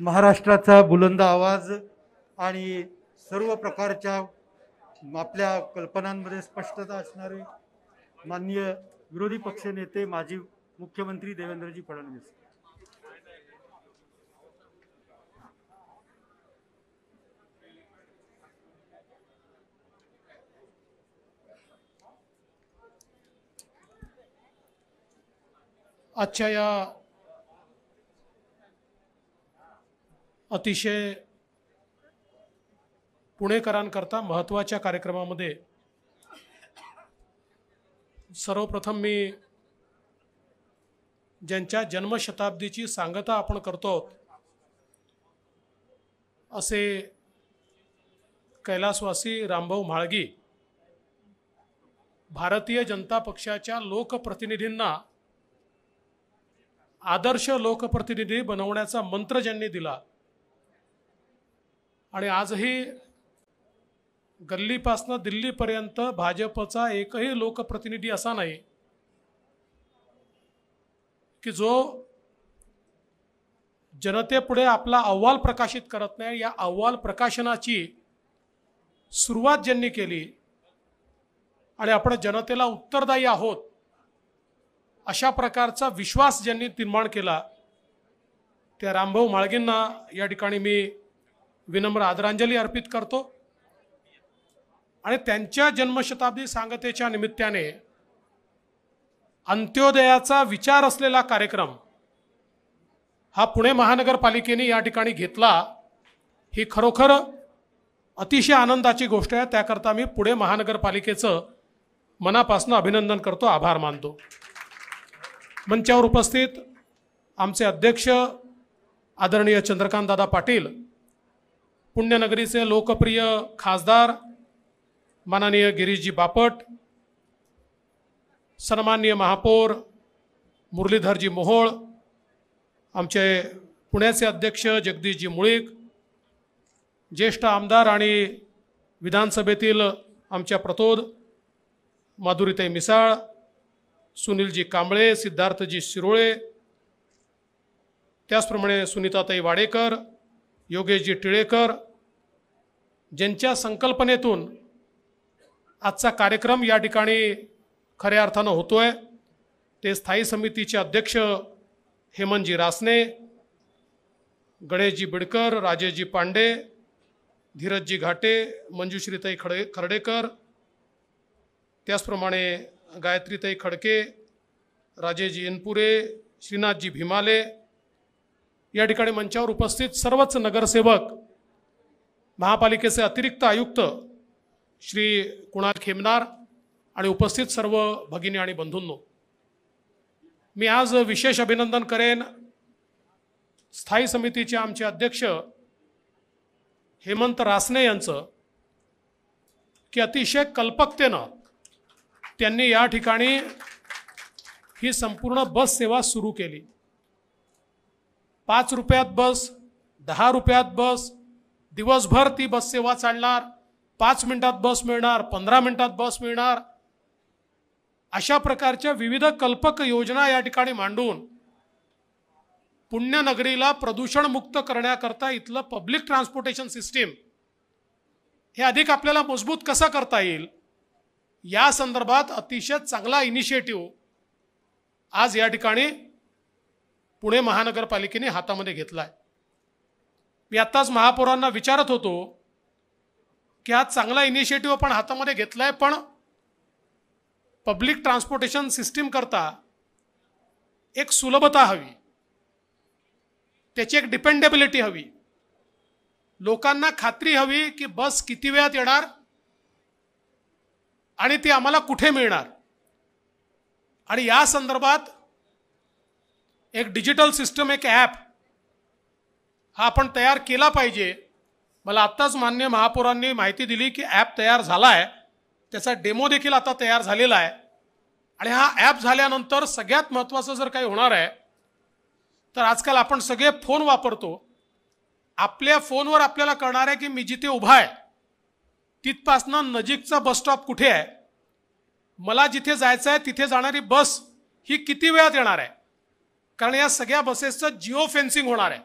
महाराष्ट्राचा बुलंद आवाज आणि सर्व प्रकारच्या आपल्या कल्पनांमध्ये स्पष्टता असणारे माननीय विरोधी नेते माजी मुख्यमंत्री देवेंद्रजी फडणवीस आजच्या या अतिशय पुणेकरांकरता महत्त्वाच्या कार्यक्रमामध्ये सर्वप्रथम मी ज्यांच्या जन्मशताब्दीची सांगता आपण करतो असे कैलासवासी रामभाऊ म्हाळगी भारतीय जनता पक्षाच्या लोकप्रतिनिधींना आदर्श लोकप्रतिनिधी बनवण्याचा मंत्र ज्यांनी दिला आणि आजही गल्लीपासनं दिल्लीपर्यंत भाजपचा एकही लोकप्रतिनिधी असा नाही की जो जनतेपुढे आपला अहवाल प्रकाशित करत नाही या अहवाल प्रकाशनाची सुरुवात ज्यांनी केली आणि आपण जनतेला उत्तरदायी आहोत अशा प्रकारचा विश्वास ज्यांनी निर्माण केला त्या रामभाऊ माळगेंना या ठिकाणी मी विनम्र आदरांजली अर्पित करतो आणि त्यांच्या जन्मशताब्दी सांगतेच्या निमित्ताने अंत्योदयाचा विचार असलेला कार्यक्रम हा पुणे महानगरपालिकेने या ठिकाणी घेतला ही खरोखर अतिशय आनंदाची गोष्ट आहे त्याकरता मी पुणे महानगरपालिकेचं मनापासून अभिनंदन करतो आभार मानतो मंचावर उपस्थित आमचे अध्यक्ष आदरणीय दादा पाटील पुण्यनगरीचे लोकप्रिय खासदार माननीय गिरीशजी बापट सन्मान्य महापौर मुरलीधरजी मोहोळ आमचे पुण्याचे अध्यक्ष जगदीशजी मुळीक ज्येष्ठ आमदार आणि विधानसभेतील आमच्या प्रतोद माधुरीताई मिसाळ सुनीलजी कांबळे सिद्धार्थजी शिरोळे त्याचप्रमाणे सुनीताताई वाडेकर योगेशजी टिळेकर ज्यांच्या संकल्पनेतून आजचा कार्यक्रम या ठिकाणी खऱ्या अर्थानं होतो आहे ते स्थायी समितीचे अध्यक्ष हेमंतजी रासने गणेशजी बिडकर राजेशजी पांडे धीरजजी घाटे मंजुश्रीताई खडे खर्डेकर त्याचप्रमाणे गायत्रीताई खडके राजेजी इनपुरे श्रीनाथजी भिमाले या ठिकाणी मंचावर उपस्थित सर्वच नगरसेवक महापालिकेचे अतिरिक्त आयुक्त श्री कुणाल खेमनार आणि उपस्थित सर्व भगिनी आणि बंधूंनो मी आज विशेष अभिनंदन करेन स्थायी समितीचे आमचे अध्यक्ष हेमंत रासने यांचं की अतिशय कल्पकतेनं त्यांनी या ठिकाणी ही संपूर्ण बस सेवा सुरू केली पाच रुपयात बस दहा रुपयात बस दिवसभर ती बस सेवा चालणार पाच मिनिटात बस मिळणार पंधरा मिनिटात बस मिळणार अशा प्रकारच्या विविध कल्पक योजना या ठिकाणी मांडून पुण्यनगरीला प्रदूषणमुक्त करण्याकरता इथलं पब्लिक ट्रान्सपोर्टेशन सिस्टीम हे अधिक आपल्याला मजबूत कसं करता येईल या संदर्भात अतिशय चांगला इनिशिएटिव्ह आज या ठिकाणी पुणे महानगरपालिकेने हातामध्ये घेतला आहे मी आत्ताच महापौरांना विचारत होतो की हा चांगला इनिशिएटिव्ह आपण हातामध्ये घेतला आहे पण पब्लिक ट्रान्सपोर्टेशन सिस्टीम करता एक सुलभता हवी त्याची एक डिपेंडेबिलिटी हवी लोकांना खात्री हवी की बस किती वेळात येणार आणि ती आम्हाला कुठे मिळणार आणि या संदर्भात एक डिजिटल सिस्टम एक ॲप हा आपण तयार केला पाहिजे मला आत्ताच मान्य महापौरांनी माहिती दिली की ॲप तयार झाला आहे त्याचा डेमो देखील आता तयार झालेला आहे आणि हा ॲप झाल्यानंतर सगळ्यात महत्त्वाचं जर काही होणार आहे तर आजकाल आपण सगळे फोन वापरतो आपल्या फोनवर आपल्याला कळणार आहे की मी जिथे उभा आहे तिथपासनं नजीकचा बस स्टॉप कुठे आहे मला जिथे जायचं आहे तिथे जाणारी बस ही किती वेळात येणार आहे कारण या सगळ्या बसेसचं जिओ फेन्सिंग होणार आहे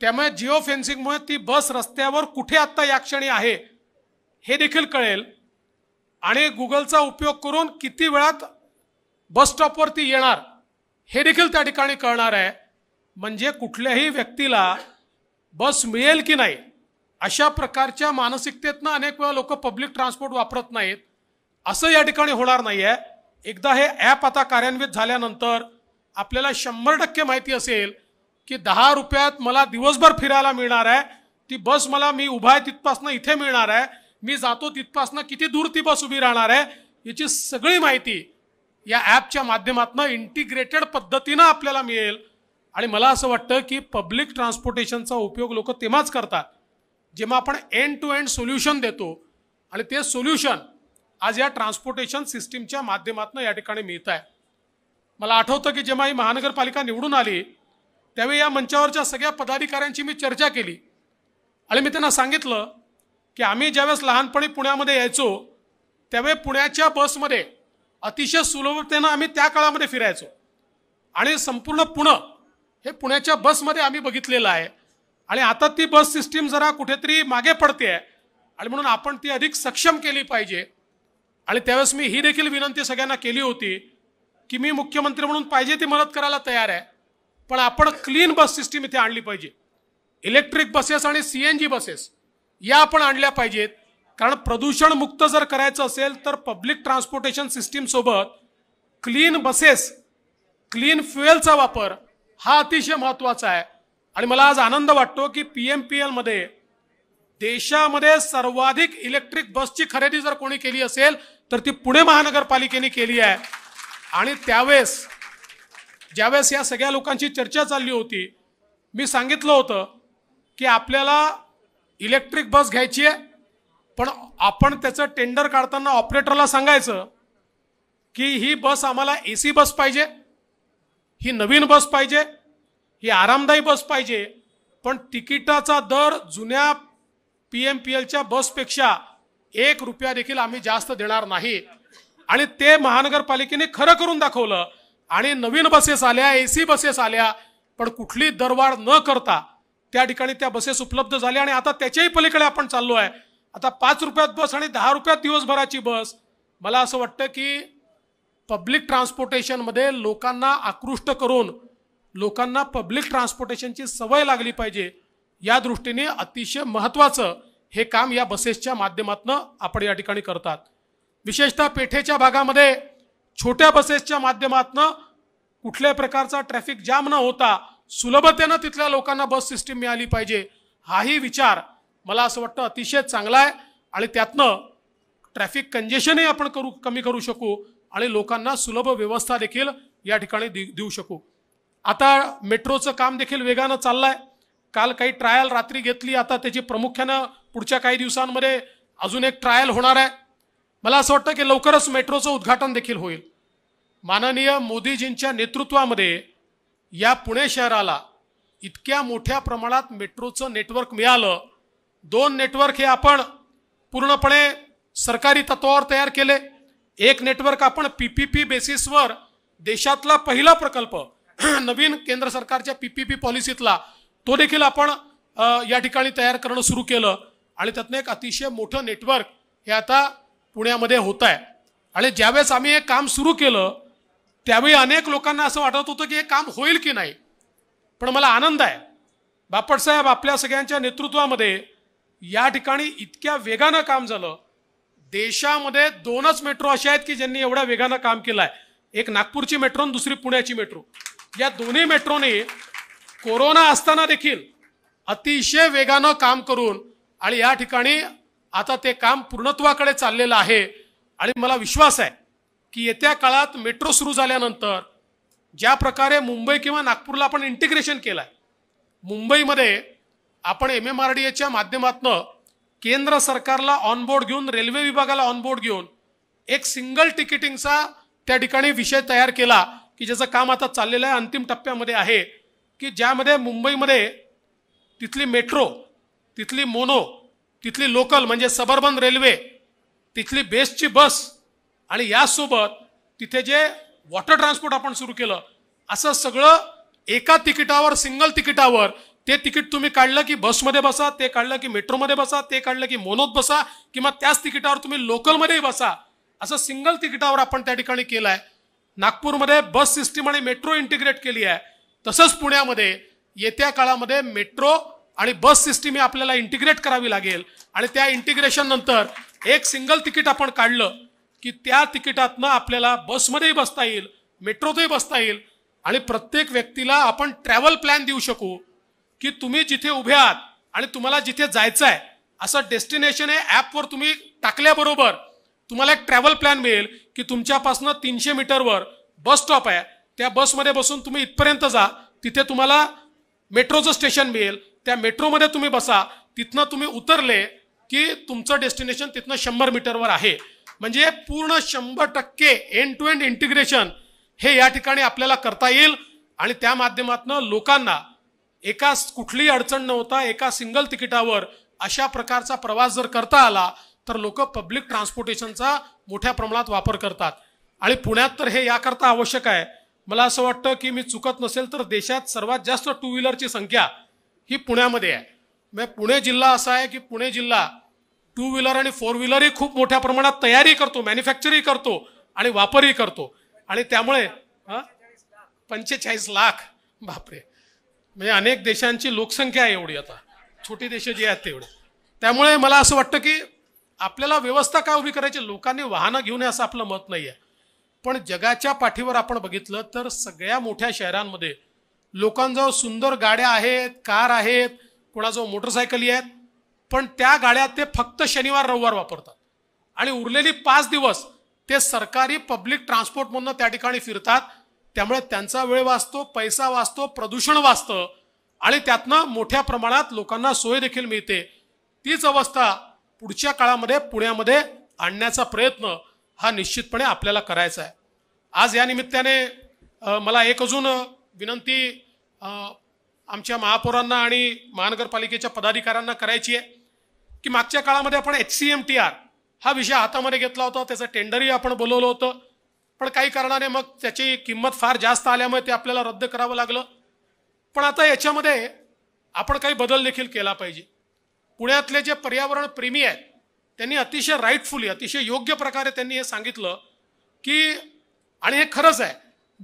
त्यामुळे जिओ फेन्सिंगमुळे ती बस रस्त्यावर कुठे आत्ता या क्षणी आहे हे देखील कळेल आणि गुगलचा उपयोग करून किती वेळात बस स्टॉपवरती येणार हे देखील त्या ठिकाणी कळणार आहे म्हणजे कुठल्याही व्यक्तीला बस मिळेल की नाही अशा प्रकारच्या मानसिकतेतनं अनेक वेळा लोक पब्लिक ट्रान्सपोर्ट वापरत नाहीत असं या ठिकाणी होणार नाही आहे एकदा हे ॲप आता कार्यान्वित झाल्यानंतर आपल्याला शंभर टक्के माहिती असेल की दहा रुपयात मला दिवसभर फिरायला मिळणार आहे ती बस मला मी उभा आहे तिथपासनं इथे मिळणार आहे मी जातो तिथपासनं किती दूर ती बस उभी राहणार आहे याची सगळी माहिती या ॲपच्या माध्यमातून इंटिग्रेटेड पद्धतीनं आपल्याला मिळेल आणि मला असं वाटतं की पब्लिक ट्रान्सपोर्टेशनचा उपयोग लोक तेव्हाच करतात जेव्हा आपण एंड टू एंड सोल्युशन देतो आणि ते सोल्युशन आज या ट्रान्सपोर्टेशन सिस्टीमच्या माध्यमातून या ठिकाणी मिळत आहे मला आठवतं की जेव्हा ही महानगरपालिका निवडून आली त्यावेळी या मंचावरच्या सगळ्या पदाधिकाऱ्यांची मी चर्चा केली आणि मी त्यांना सांगितलं की आम्ही ज्यावेळेस लहानपणी पुण्यामध्ये यायचो त्यावेळी पुण्याच्या बसमध्ये अतिशय सुलभतेनं आम्ही त्या काळामध्ये फिरायचो आणि संपूर्ण पुणं हे पुण्याच्या बसमध्ये आम्ही बघितलेलं आहे आणि आता ती बस सिस्टीम जरा कुठेतरी मागे पडते आहे आणि म्हणून आपण ती अधिक सक्षम केली पाहिजे आणि त्यावेळेस मी ही देखील विनंती सगळ्यांना केली होती की मी मुख्यमंत्री म्हणून पाहिजे ती मदत करायला तयार आहे पण आपण क्लीन बस सिस्टीम इथे आणली पाहिजे इलेक्ट्रिक बसेस आणि सी एन जी बसेस या आपण आणल्या पाहिजेत कारण प्रदूषण मुक्त जर करायचं असेल तर पब्लिक ट्रान्सपोर्टेशन सिस्टीमसोबत क्लीन बसेस क्लीन फ्युएलचा वापर हा अतिशय महत्त्वाचा आहे आणि मला आज आनंद वाटतो की पी एम पी एलमध्ये देशामध्ये सर्वाधिक इलेक्ट्रिक बसची खरेदी जर कोणी केली असेल तर ती पुणे महानगरपालिकेने केली आहे आणि त्यावेळेस ज्यावेळेस या सगळ्या लोकांची चर्चा चालली होती मी सांगितलं होतं की आपल्याला इलेक्ट्रिक बस घ्यायची आहे पण आपण त्याचं टेंडर काढताना ऑपरेटरला सांगायचं की ही बस आम्हाला ए सी बस पाहिजे ही नवीन बस पाहिजे ही आरामदायी बस पाहिजे पण तिकिटाचा दर जुन्या पी एम पी एलच्या बसपेक्षा एक रुपया देखील आम्ही जास्त देणार नाही आणि ते महानगरपालिकेने खरं करून दाखवलं आणि नवीन बसेस आल्या एसी बसेस आल्या पण कुठली दरवाढ न करता त्या ठिकाणी त्या बसेस उपलब्ध झाल्या आणि आता त्याच्याही पलीकडे आपण चाललो आहे आता पाच रुपयात बस आणि दहा रुपयात दिवसभराची बस मला असं वाटतं की पब्लिक ट्रान्सपोर्टेशनमध्ये लोकांना आकृष्ट करून लोकांना पब्लिक ट्रान्सपोर्टेशनची सवय लागली पाहिजे या दृष्टीने अतिशय महत्त्वाचं हे काम या बसेसच्या माध्यमातून आपण या ठिकाणी करतात विशेषतः पेठेच्या भागामध्ये छोट्या बसेसच्या माध्यमातून कुठल्याही प्रकारचा ट्रॅफिक जाम न होता सुलभतेनं तिथल्या लोकांना बस सिस्टीम मिळाली पाहिजे हाही विचार मला असं वाटतं अतिशय चांगला आहे आणि त्यातनं ट्रॅफिक कंजेशनही आपण करू कमी करू शकू आणि लोकांना सुलभ व्यवस्था देखील या ठिकाणी देऊ शकू आता मेट्रोचं काम देखील वेगानं चाललं आहे काल काही ट्रायल रात्री घेतली आता त्याची प्रामुख्यानं पुढच्या काही दिवसांमध्ये अजून एक ट्रायल होणार आहे मला असं वाटतं की लवकरच मेट्रोचं उद्घाटन देखील होईल माननीय मोदीजींच्या नेतृत्वामध्ये या पुणे शहराला इतक्या मोठ्या प्रमाणात मेट्रोचं नेटवर्क मिळालं दोन नेटवर्क हे आपण पूर्णपणे सरकारी तत्वावर तयार केले एक नेटवर्क आपण पी पी पी बेसिसवर देशातला पहिला प्रकल्प नवीन केंद्र सरकारच्या पी पी पी पॉलिसीतला तो देखील आपण या ठिकाणी तयार करणं सुरू केलं आणि त्यातनं एक अतिशय मोठं नेटवर्क हे आता पुण्यामध्ये होत आहे आणि ज्यावेळेस आम्ही हे काम सुरू केलं त्यावेळी अनेक लोकांना असं वाटत होतं की हे काम होईल की नाही पण मला आनंद आहे बापटसाहेब आपल्या सगळ्यांच्या नेतृत्वामध्ये या ठिकाणी इतक्या वेगानं काम झालं देशामध्ये दोनच मेट्रो अशा आहेत की ज्यांनी एवढ्या वेगानं काम केलं आहे एक नागपूरची मेट्रो आणि दुसरी पुण्याची मेट्रो या दोन्ही मेट्रोने कोरोना असताना देखील अतिशय वेगानं काम करून आणि या ठिकाणी आता ते काम पूर्णत्वाकडे चाललेलं आहे आणि मला विश्वास आहे की येत्या काळात मेट्रो सुरू झाल्यानंतर ज्या प्रकारे मुंबई किंवा नागपूरला आपण इंटिग्रेशन केलं आहे मुंबईमध्ये आपण एम एम आर डी एच्या माध्यमातून केंद्र सरकारला ऑनबोर्ड घेऊन रेल्वे विभागाला ऑनबोर्ड घेऊन एक सिंगल तिकिटिंगचा त्या ठिकाणी विषय तयार केला की ज्याचं काम आता चाललेलं आहे अंतिम टप्प्यामध्ये आहे की ज्यामध्ये मुंबईमध्ये तिथली मेट्रो तिथली मोनो तिथली लोकल म्हणजे सबर्बन रेल्वे तिथली बेस्टची बस आणि यासोबत तिथे जे वॉटर ट्रान्सपोर्ट आपण सुरू केलं असं सगळं एका तिकिटावर सिंगल तिकिटावर ते तिकीट तुम्ही काढलं की बसमध्ये बसा ते काढलं की मेट्रोमध्ये बसा ते काढलं की मोनोत बसा किंवा त्याच तिकिटावर तुम्ही लोकलमध्येही बसा असं सिंगल तिकिटावर आपण त्या ठिकाणी केलं आहे नागपूरमध्ये बस सिस्टीम आणि मेट्रो इंटिग्रेट केली आहे तसंच पुण्यामध्ये येत्या काळामध्ये मेट्रो आणि बस सिस्टीम ही आपल्याला इंटिग्रेट करावी लागेल आणि त्या इंटिग्रेशन नंतर एक सिंगल तिकीट आपण काढलं की त्या तिकिटातनं आपल्याला बसमध्येही बसता येईल मेट्रोतही बसता येईल आणि प्रत्येक व्यक्तीला आपण ट्रॅव्हल प्लॅन देऊ शकू की तुम्ही जिथे उभे आहात आणि तुम्हाला जिथे जायचं आहे असं डेस्टिनेशन हे ॲपवर तुम्ही टाकल्याबरोबर तुम्हाला एक ट्रॅव्हल प्लॅन मिळेल की तुमच्यापासनं तीनशे मीटरवर बस स्टॉप आहे त्या बसमध्ये बसून तुम्ही इथपर्यंत जा तिथे तुम्हाला मेट्रोचं स्टेशन मिळेल त्या मेट्रोमध्ये तुम्ही बसा तिथनं तुम्ही उतरले की तुमचं डेस्टिनेशन तिथनं शंभर मीटरवर आहे म्हणजे पूर्ण शंभर टक्के एंड टू एंड इंटिग्रेशन हे या ठिकाणी आपल्याला करता येईल आणि त्या माध्यमातनं लोकांना एका कुठलीही अडचण नव्हता एका सिंगल तिकिटावर अशा प्रकारचा प्रवास जर करता आला तर लोक पब्लिक ट्रान्सपोर्टेशनचा मोठ्या प्रमाणात वापर करतात आणि पुण्यात तर हे याकरता आवश्यक आहे मला असं वाटतं की मी चुकत नसेल तर देशात सर्वात जास्त टू व्हीलरची संख्या ही पुण्यामध्ये आहे म्हणजे पुणे जिल्हा असा आहे की पुणे जिल्हा टू व्हीलर आणि फोर व्हीलरही खूप मोठ्या प्रमाणात तयारी करतो मॅन्युफॅक्चरही करतो आणि वापरही करतो आणि त्यामुळे पंचेचाळीस लाख बापरे म्हणजे अनेक देशांची लोकसंख्या आहे एवढी आता छोटी देश जी आहेत तेवढे त्यामुळे मला असं वाटतं की आपल्याला व्यवस्था काय उभी करायची लोकांनी वाहनं घेऊ नये असं आपलं मत नाही आहे पण जगाच्या पाठीवर आपण बघितलं तर सगळ्या मोठ्या शहरांमध्ये लोकांजवळ सुंदर गाड्या आहेत कार आहेत कोणाजवळ मोटरसायकली आहेत पण त्या गाड्या ते फक्त शनिवार रविवार वापरतात आणि उरलेली पाच दिवस ते सरकारी पब्लिक ट्रान्सपोर्टमधनं त्या ठिकाणी फिरतात त्यामुळे त्यांचा वेळ वाचतो पैसा वाचतो प्रदूषण वाचतं आणि त्यातनं मोठ्या प्रमाणात लोकांना सोय देखील मिळते तीच अवस्था पुढच्या काळामध्ये पुण्यामध्ये आणण्याचा प्रयत्न हा निश्चितपणे आपल्याला करायचा आहे आज या निमित्ताने मला एक अजून विनंती आमच्या महापौरांना आणि महानगरपालिकेच्या पदाधिकाऱ्यांना करायची आहे की मागच्या काळामध्ये आपण H C M T R हा विषय हातामध्ये घेतला होता त्याचं टेंडरही आपण बोलवलं होतं पण काही कारणाने मग त्याची किंमत फार जास्त आल्यामुळे ते आपल्याला रद्द करावं लागलं पण आता याच्यामध्ये आपण काही बदल देखील केला पाहिजे पुण्यातले जे पर्यावरण प्रेमी आहेत त्यांनी अतिशय राईटफुली अतिशय योग्य प्रकारे त्यांनी हे सांगितलं की आणि हे खरंच आहे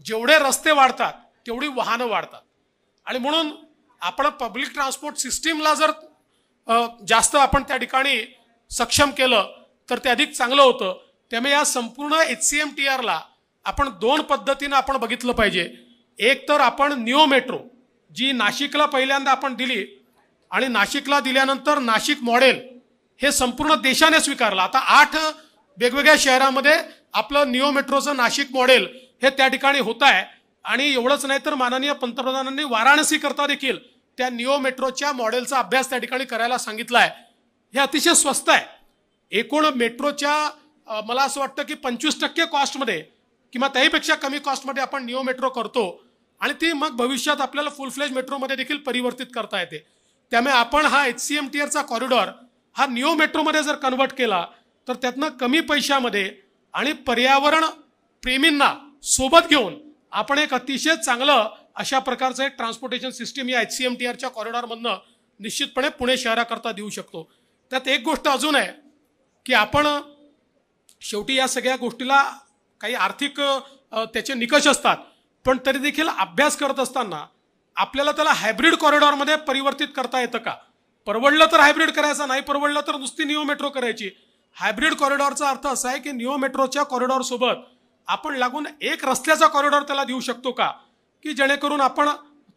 जेवढे रस्ते वाढतात तेवढी वाहनं वाढतात आणि म्हणून आपण पब्लिक ट्रान्सपोर्ट सिस्टीमला जर जास्त आपण त्या ठिकाणी सक्षम केलं तर ते अधिक चांगलं होतं त्यामुळे या संपूर्ण एच सी एम टी आरला आपण दोन पद्धतीनं आपण बघितलं पाहिजे एक तर आपण निओ मेट्रो जी नाशिकला पहिल्यांदा आपण दिली आणि नाशिकला दिल्यानंतर नाशिक मॉडेल हे संपूर्ण देशाने स्वीकारलं आता आठ वेगवेगळ्या शहरामध्ये आपलं निओ मेट्रोचं नाशिक मॉडेल हे त्या ठिकाणी होत आहे आणि एवढंच नाही तर माननीय पंतप्रधानांनी वाराणसी करता देखील त्या निओ मेट्रोच्या मॉडेलचा अभ्यास त्या ठिकाणी करायला सांगितला आहे हे अतिशय स्वस्त आहे एकूण मेट्रोच्या मला असं वाटतं की पंचवीस टक्के कॉस्टमध्ये किंवा त्याहीपेक्षा कमी कॉस्टमध्ये आपण निओ मेट्रो करतो आणि ती मग भविष्यात आपल्याला फुल फ्लेज मेट्रोमध्ये देखील परिवर्तित करता येते त्यामुळे आपण हा एच सी एम टी एरचा कॉरिडॉर हा निओ मेट्रोमध्ये जर कन्वर्ट केला तर त्यातनं कमी पैशामध्ये आणि पर्यावरण प्रेमींना सोबत घेऊन आपण एक अतिशय चांगलं अशा प्रकारचं एक ट्रान्सपोर्टेशन सिस्टीम या एच सी एम टी आरच्या कॉरिडॉरमधनं निश्चितपणे पुणे शहराकरता देऊ शकतो त्यात एक गोष्ट अजून आहे की आपण शेवटी या सगळ्या गोष्टीला काही आर्थिक त्याचे निकष असतात पण तरी देखील अभ्यास करत असताना आपल्याला त्याला हायब्रिड कॉरिडॉरमध्ये परिवर्तित करता येतं का परवडलं तर हायब्रिड करायचं नाही परवडलं तर नुसती निओ मेट्रो करायची हायब्रिड कॉरिडॉरचा अर्थ असा आहे की निओ मेट्रोच्या कॉरिडॉरसोबत आपण लागून एक रस्त्याचा कॉरिडॉर त्याला देऊ शकतो का की जेणेकरून आपण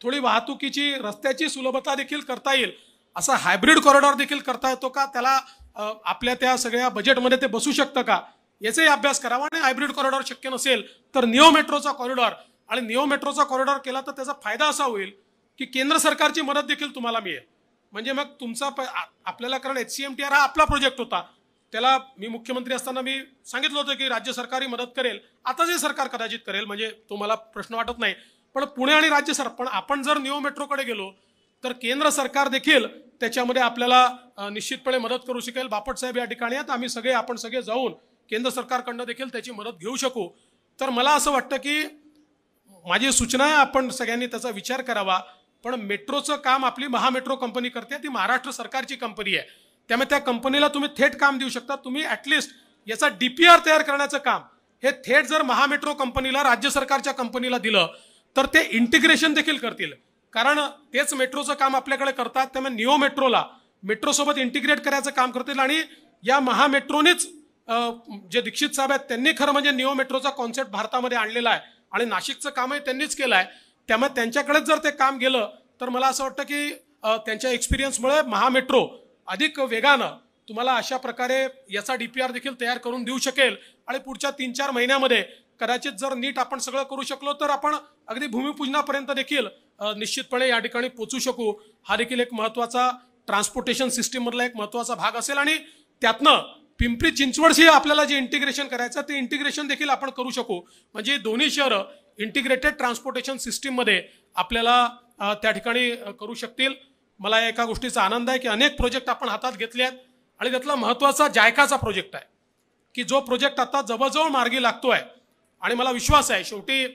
थोडी वाहतुकीची रस्त्याची सुलभता देखील करता येईल असा हायब्रिड कॉरिडॉर देखील करता येतो का त्याला आपल्या त्या सगळ्या बजेटमध्ये ते बसू शकतं का याचाही अभ्यास करावा आणि हायब्रिड कॉरिडॉर शक्य नसेल तर निओ मेट्रोचा कॉरिडॉर आणि निओ मेट्रोचा कॉरिडॉर केला तर त्याचा फायदा असा होईल की केंद्र सरकारची मदत देखील तुम्हाला मिळेल म्हणजे मग तुमचा आपल्याला कारण H C M T R हा आपला प्रोजेक्ट होता त्याला मी मुख्यमंत्री असताना मी सांगितलं होतं की राज्य सरकारही मदत करेल आता जे सरकार कदाचित करेल म्हणजे तो मला प्रश्न वाटत नाही पण पुणे आणि राज्य सर पण आपण जर निओ मेट्रोकडे गेलो तर केंद्र सरकार देखील त्याच्यामध्ये आपल्याला निश्चितपणे मदत करू शकेल बापट साहेब या ठिकाणी आहेत आम्ही सगळे आपण सगळे जाऊन केंद्र सरकारकडनं देखील त्याची मदत घेऊ शकू तर मला असं वाटतं की माझी सूचना आहे आपण सगळ्यांनी त्याचा विचार करावा पण मेट्रोचं काम आपली महामेट्रो कंपनी करते ती महाराष्ट्र सरकारची कंपनी आहे त्यामुळे त्या कंपनीला तुम्ही थेट काम देऊ शकता तुम्ही ॲटलिस्ट याचा डी पी आर तयार करण्याचं काम हे थेट जर महामेट्रो कंपनीला राज्य सरकारच्या कंपनीला दिलं तर ते इंटिग्रेशन देखील करतील कारण तेच मेट्रोचं काम आपल्याकडे करतात त्यामुळे निओ मेट्रोला मेट्रोसोबत इंटिग्रेट करायचं काम करतील आणि या महामेट्रोनेच जे दीक्षित साहेब आहेत त्यांनी खरं म्हणजे निओ मेट्रोचा कॉन्सेप्ट भारतामध्ये आणलेला आहे आणि नाशिकचं कामही त्यांनीच केलं आहे त्यामुळे त्यांच्याकडेच जर ते काम गेलं तर मला असं वाटतं की त्यांच्या एक्सपिरियन्समुळे महामेट्रो अधिक वेगानं तुम्हाला अशा प्रकारे याचा डी पी आर देखील तयार करून देऊ शकेल आणि पुढच्या तीन चार महिन्यामध्ये कदाचित जर नीट आपण सगळं करू शकलो तर आपण अगदी भूमिपूजनापर्यंत देखील निश्चितपणे या ठिकाणी पोचू शकू हा देखील एक महत्त्वाचा ट्रान्सपोर्टेशन सिस्टीममधला एक महत्त्वाचा भाग असेल आणि त्यातनं पिंपरी चिंचवडशी आपल्याला जे इंटिग्रेशन करायचं ते इंटिग्रेशन देखील आपण करू शकू म्हणजे दोन्ही शहरं इंटिग्रेटेड ट्रान्सपोर्टेशन सिस्टीममध्ये आपल्याला त्या ठिकाणी करू शकतील मला एका गोष्टीचा आनंद आहे की अनेक प्रोजेक्ट आपण हातात घेतले आहेत आणि त्यातला महत्त्वाचा जायकाचा प्रोजेक्ट आहे की जो प्रोजेक्ट आता जवळजवळ मार्गी लागतो आहे आणि मला विश्वास आहे शेवटी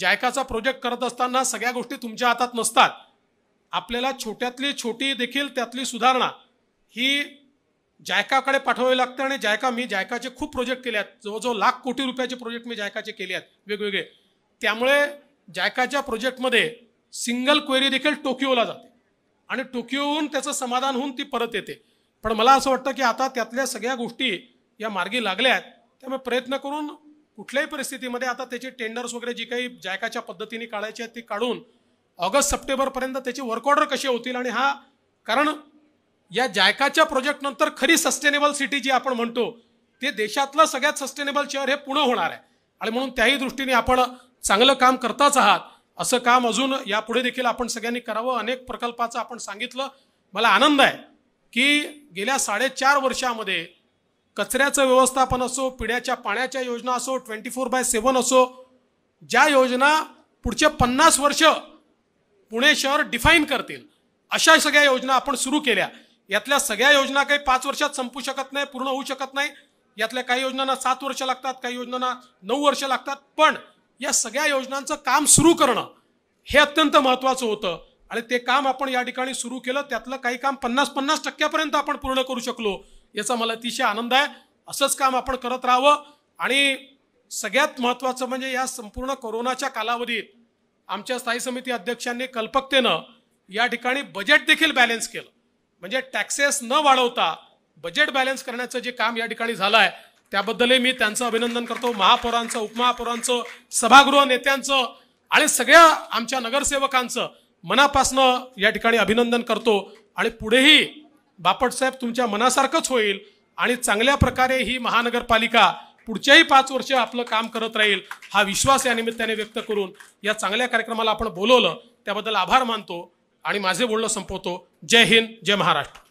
जायकाचा प्रोजेक्ट करत असताना सगळ्या गोष्टी तुमच्या हातात नसतात आपल्याला छोट्यातली छोटी देखील त्यातली सुधारणा ही जायकाकडे पाठवावी लागते आणि जायका मी जायकाचे खूप प्रोजेक्ट केले आहेत जवळजवळ लाख कोटी रुपयाचे प्रोजेक्ट मी जायकाचे केले आहेत वेगवेगळे त्यामुळे जायकाच्या प्रोजेक्टमध्ये सिंगल क्वेरी देखील टोकियोला जाते आणि टोकियोहून त्याचं समाधान होऊन ती परत येते पण मला असं वाटतं की आता त्यातल्या सगळ्या गोष्टी या मार्गी लागल्या आहेत त्यामुळे प्रयत्न करून कुठल्याही परिस्थितीमध्ये आता त्याचे टेंडर्स वगैरे जी काही जायकाच्या पद्धतीने काढायचे आहेत ती काढून ऑगस्ट सप्टेंबरपर्यंत त्याची वर्क ऑर्डर कशी होतील आणि हा कारण या जायकाच्या प्रोजेक्टनंतर खरी सस्टेनेबल सिटी जी आपण म्हणतो ते देशातलं सगळ्यात सस्टेनेबल शहर हे पुणे होणार आहे आणि म्हणून त्याही दृष्टीने आपण चांगलं काम करताच आहात असं काम अजून यापुढे देखील आपण सगळ्यांनी करावं अनेक प्रकल्पाचं आपण सांगितलं मला आनंद आहे की गेल्या साडेचार वर्षामध्ये कचऱ्याचं व्यवस्थापन असो पिण्याच्या पाण्याच्या योजना असो ट्वेंटी फोर बाय सेवन असो ज्या योजना पुढचे पन्नास वर्ष पुणे शहर डिफाईन करतील अशा सगळ्या योजना आपण सुरू केल्या यातल्या सगळ्या योजना काही पाच वर्षात संपू शकत नाही पूर्ण होऊ शकत नाही यातल्या काही योजनांना सात वर्ष लागतात काही योजनांना नऊ वर्ष लागतात पण या सगळ्या योजनांचं काम सुरू करणं हे अत्यंत महत्त्वाचं होतं आणि ते काम आपण या ठिकाणी सुरू केलं त्यातलं काही काम पन्नास पन्नास टक्क्यापर्यंत आपण पूर्ण करू शकलो याचा मला अतिशय आनंद आहे असंच काम आपण करत राहावं आणि सगळ्यात महत्त्वाचं म्हणजे या संपूर्ण कोरोनाच्या कालावधीत आमच्या स्थायी समिती अध्यक्षांनी कल्पकतेनं या ठिकाणी बजेट देखील बॅलेन्स केलं म्हणजे टॅक्सेस न वाढवता बजेट बॅलेन्स करण्याचं जे काम या ठिकाणी झालं आहे त्याबद्दलही मी त्यांचं अभिनंदन करतो महापौरांचं उपमहापौरांचं सभागृह नेत्यांचं आणि सगळ्या आमच्या नगरसेवकांचं मनापासनं या ठिकाणी अभिनंदन करतो आणि पुढेही बापटसाहेब तुमच्या मनासारखंच होईल आणि चांगल्या प्रकारे ही महानगरपालिका पुढच्याही पाच वर्ष आपलं काम करत राहील हा विश्वास या निमित्ताने व्यक्त करून या चांगल्या कार्यक्रमाला आपण बोलवलं त्याबद्दल आभार मानतो आणि माझे बोलणं संपवतो जय हिंद जय महाराष्ट्र